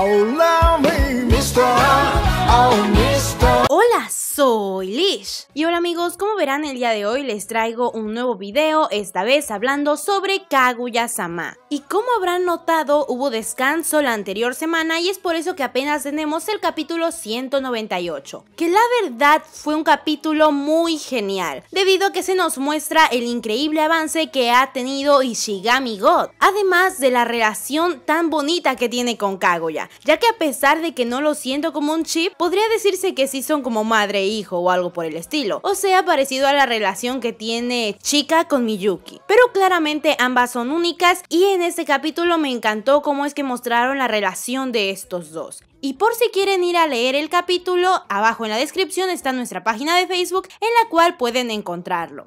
out Y hola amigos, como verán el día de hoy les traigo un nuevo video, esta vez hablando sobre Kaguya-sama. Y como habrán notado, hubo descanso la anterior semana y es por eso que apenas tenemos el capítulo 198, que la verdad fue un capítulo muy genial, debido a que se nos muestra el increíble avance que ha tenido Ishigami God, además de la relación tan bonita que tiene con Kaguya, ya que a pesar de que no lo siento como un chip, podría decirse que sí son como madre e hijo algo por el estilo. O sea, parecido a la relación que tiene Chica con Miyuki. Pero claramente ambas son únicas y en este capítulo me encantó cómo es que mostraron la relación de estos dos. Y por si quieren ir a leer el capítulo, abajo en la descripción está nuestra página de Facebook en la cual pueden encontrarlo.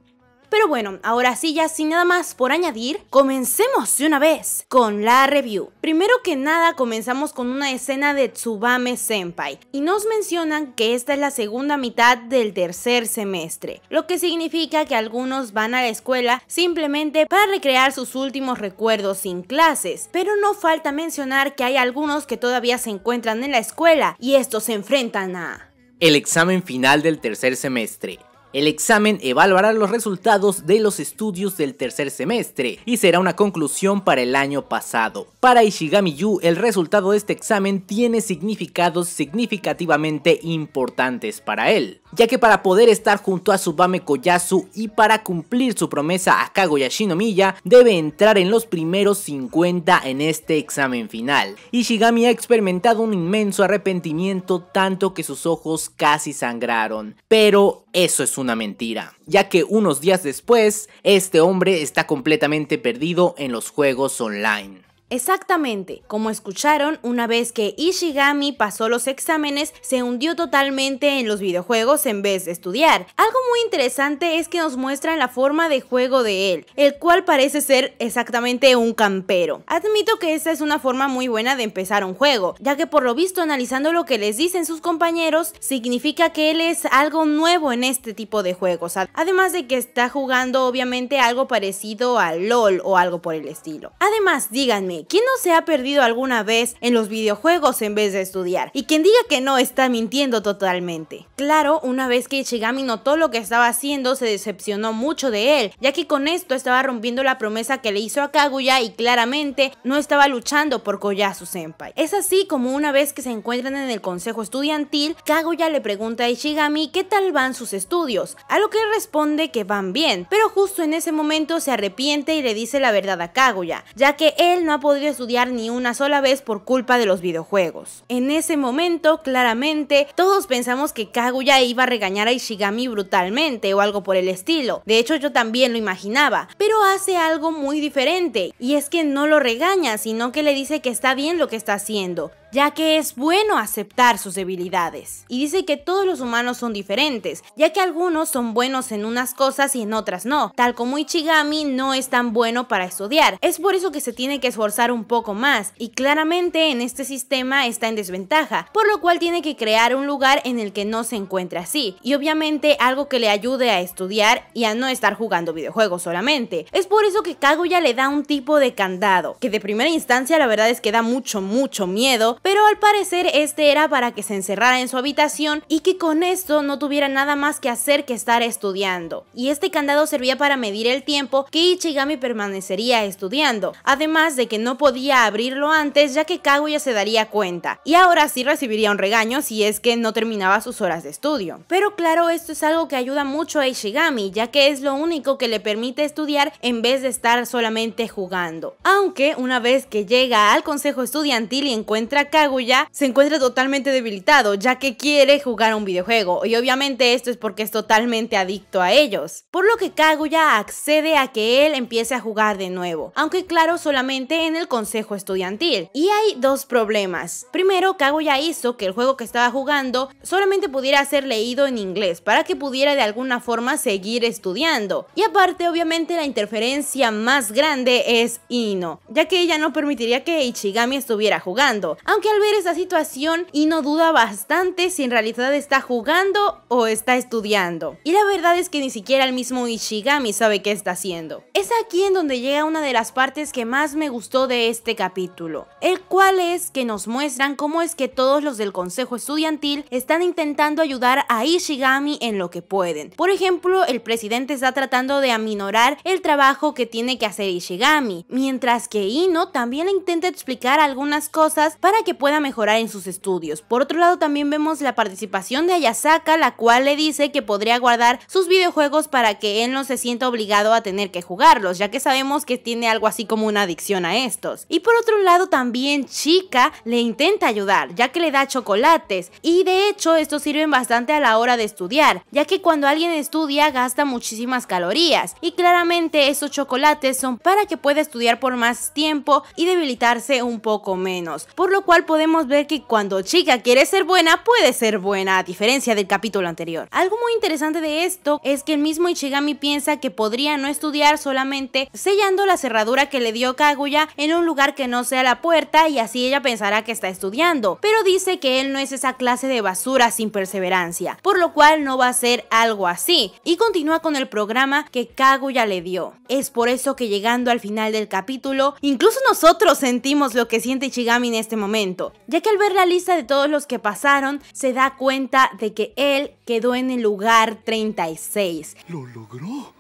Pero bueno, ahora sí, ya sin nada más por añadir, comencemos de una vez con la review. Primero que nada, comenzamos con una escena de Tsubame Senpai y nos mencionan que esta es la segunda mitad del tercer semestre, lo que significa que algunos van a la escuela simplemente para recrear sus últimos recuerdos sin clases, pero no falta mencionar que hay algunos que todavía se encuentran en la escuela y estos se enfrentan a... El examen final del tercer semestre, el examen evaluará los resultados de los estudios del tercer semestre y será una conclusión para el año pasado. Para Ishigami Yu, el resultado de este examen tiene significados significativamente importantes para él ya que para poder estar junto a Subame Koyasu y para cumplir su promesa a Kaguya Shinomiya, debe entrar en los primeros 50 en este examen final. Ishigami ha experimentado un inmenso arrepentimiento tanto que sus ojos casi sangraron, pero eso es una mentira, ya que unos días después, este hombre está completamente perdido en los juegos online. Exactamente, como escucharon, una vez que Ishigami pasó los exámenes, se hundió totalmente en los videojuegos en vez de estudiar. Algo muy interesante es que nos muestran la forma de juego de él, el cual parece ser exactamente un campero. Admito que esa es una forma muy buena de empezar un juego, ya que por lo visto analizando lo que les dicen sus compañeros, significa que él es algo nuevo en este tipo de juegos, además de que está jugando obviamente algo parecido a LOL o algo por el estilo. Además, díganme, ¿quién no se ha perdido alguna vez en los videojuegos en vez de estudiar? Y quien diga que no está mintiendo totalmente. Claro, una vez que Ichigami notó lo que estaba haciendo, se decepcionó mucho de él, ya que con esto estaba rompiendo la promesa que le hizo a Kaguya y claramente no estaba luchando por Koyasu Senpai. Es así como una vez que se encuentran en el consejo estudiantil, Kaguya le pregunta a Ichigami qué tal van sus estudios, a lo que responde que van bien, pero justo en ese momento se arrepiente y le dice la verdad a Kaguya, ya que él no ha podido podría estudiar ni una sola vez por culpa de los videojuegos. En ese momento, claramente, todos pensamos que Kaguya iba a regañar a Ishigami brutalmente o algo por el estilo. De hecho, yo también lo imaginaba, pero hace algo muy diferente, y es que no lo regaña, sino que le dice que está bien lo que está haciendo, ya que es bueno aceptar sus debilidades. Y dice que todos los humanos son diferentes, ya que algunos son buenos en unas cosas y en otras no, tal como Ichigami no es tan bueno para estudiar. Es por eso que se tiene que esforzar un poco más, y claramente en este sistema está en desventaja, por lo cual tiene que crear un lugar en el que no se encuentre así, y obviamente algo que le ayude a estudiar y a no estar jugando videojuegos solamente. Es por eso que ya le da un tipo de candado, que de primera instancia la verdad es que da mucho, mucho miedo, pero al parecer este era para que se encerrara en su habitación y que con esto no tuviera nada más que hacer que estar estudiando. Y este candado servía para medir el tiempo que Ichigami permanecería estudiando, además de que no podía abrirlo antes ya que Kaguya se daría cuenta, y ahora sí recibiría un regaño si es que no terminaba sus horas de estudio. Pero claro, esto es algo que ayuda mucho a Ichigami ya que es lo único que le permite estudiar en vez de estar solamente jugando. Aunque una vez que llega al consejo estudiantil y encuentra Kaguya se encuentra totalmente debilitado, ya que quiere jugar a un videojuego, y obviamente esto es porque es totalmente adicto a ellos. Por lo que Kaguya accede a que él empiece a jugar de nuevo, aunque claro, solamente en el consejo estudiantil. Y hay dos problemas. Primero, Kaguya hizo que el juego que estaba jugando solamente pudiera ser leído en inglés, para que pudiera de alguna forma seguir estudiando. Y aparte, obviamente, la interferencia más grande es Ino, ya que ella no permitiría que Ichigami estuviera jugando, que al ver esa situación, Ino duda bastante si en realidad está jugando o está estudiando. Y la verdad es que ni siquiera el mismo Ishigami sabe qué está haciendo. Es aquí en donde llega una de las partes que más me gustó de este capítulo, el cual es que nos muestran cómo es que todos los del consejo estudiantil están intentando ayudar a Ishigami en lo que pueden. Por ejemplo, el presidente está tratando de aminorar el trabajo que tiene que hacer Ishigami, mientras que Ino también intenta explicar algunas cosas para que pueda mejorar en sus estudios. Por otro lado, también vemos la participación de Ayasaka, la cual le dice que podría guardar sus videojuegos para que él no se sienta obligado a tener que jugarlos, ya que sabemos que tiene algo así como una adicción a estos. Y por otro lado, también Chica le intenta ayudar, ya que le da chocolates, y de hecho estos sirven bastante a la hora de estudiar, ya que cuando alguien estudia gasta muchísimas calorías, y claramente esos chocolates son para que pueda estudiar por más tiempo y debilitarse un poco menos, por lo podemos ver que cuando chica quiere ser buena, puede ser buena, a diferencia del capítulo anterior. Algo muy interesante de esto es que el mismo Ichigami piensa que podría no estudiar solamente sellando la cerradura que le dio Kaguya en un lugar que no sea la puerta y así ella pensará que está estudiando, pero dice que él no es esa clase de basura sin perseverancia, por lo cual no va a ser algo así, y continúa con el programa que Kaguya le dio. Es por eso que llegando al final del capítulo, incluso nosotros sentimos lo que siente Ichigami en este momento ya que al ver la lista de todos los que pasaron, se da cuenta de que él quedó en el lugar 36. ¿Lo logró?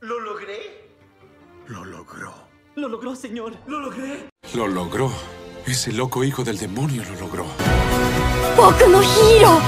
¿Lo logré? Lo logró. Lo logró, señor. Lo logré. Lo logró. Ese loco hijo del demonio lo logró. poco no giro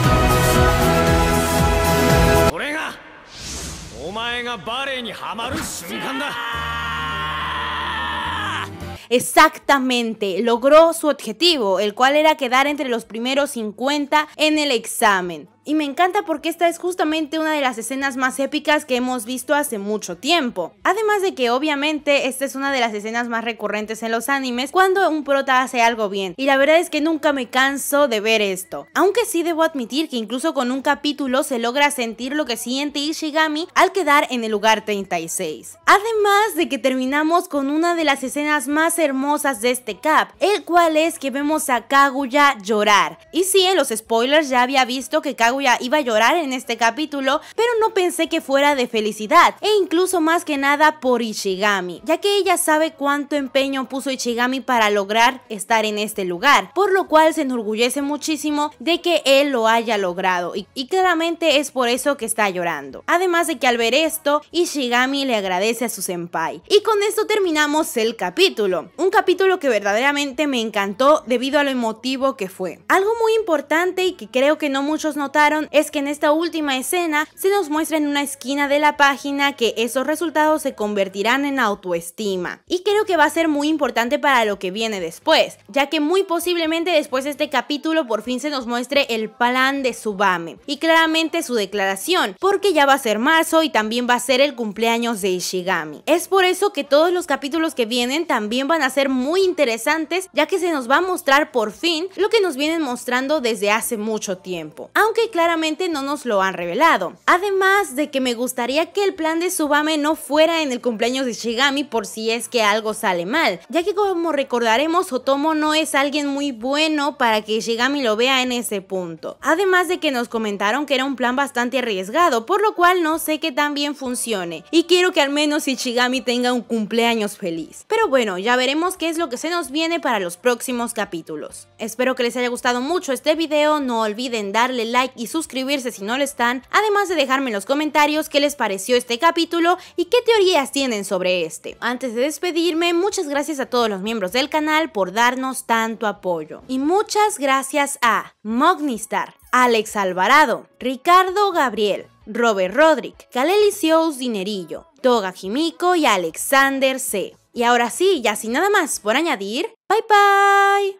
Exactamente, logró su objetivo, el cual era quedar entre los primeros 50 en el examen. Y me encanta porque esta es justamente una de las escenas más épicas que hemos visto hace mucho tiempo. Además de que obviamente esta es una de las escenas más recurrentes en los animes cuando un prota hace algo bien. Y la verdad es que nunca me canso de ver esto. Aunque sí debo admitir que incluso con un capítulo se logra sentir lo que siente Ishigami al quedar en el lugar 36. Además de que terminamos con una de las escenas más hermosas de este cap, el cual es que vemos a Kaguya llorar. Y sí, en los spoilers ya había visto que Kaguya iba a llorar en este capítulo, pero no pensé que fuera de felicidad, e incluso más que nada por Ishigami ya que ella sabe cuánto empeño puso Ichigami para lograr estar en este lugar, por lo cual se enorgullece muchísimo de que él lo haya logrado, y, y claramente es por eso que está llorando. Además de que al ver esto, Ishigami le agradece a su senpai. Y con esto terminamos el capítulo, un capítulo que verdaderamente me encantó debido a lo emotivo que fue. Algo muy importante y que creo que no muchos notaron es que en esta última escena se nos muestra en una esquina de la página que esos resultados se convertirán en autoestima. Y creo que va a ser muy importante para lo que viene después, ya que muy posiblemente después de este capítulo por fin se nos muestre el plan de Subame y claramente su declaración, porque ya va a ser marzo y también va a ser el cumpleaños de Ishigami. Es por eso que todos los capítulos que vienen también van a ser muy interesantes, ya que se nos va a mostrar por fin lo que nos vienen mostrando desde hace mucho tiempo. Aunque claramente no nos lo han revelado. Además de que me gustaría que el plan de Subame no fuera en el cumpleaños de Shigami por si es que algo sale mal, ya que como recordaremos Otomo no es alguien muy bueno para que Shigami lo vea en ese punto. Además de que nos comentaron que era un plan bastante arriesgado, por lo cual no sé que tan bien funcione y quiero que al menos Shigami tenga un cumpleaños feliz. Pero bueno, ya veremos qué es lo que se nos viene para los próximos capítulos. Espero que les haya gustado mucho este video, no olviden darle like y suscribirse si no lo están, además de dejarme en los comentarios qué les pareció este capítulo y qué teorías tienen sobre este. Antes de despedirme, muchas gracias a todos los miembros del canal por darnos tanto apoyo. Y muchas gracias a Mognistar, Alex Alvarado, Ricardo Gabriel, Robert Rodrick, Kaleli Dinerillo, Toga Jimico y Alexander C. Y ahora sí, ya sin nada más por añadir, bye bye.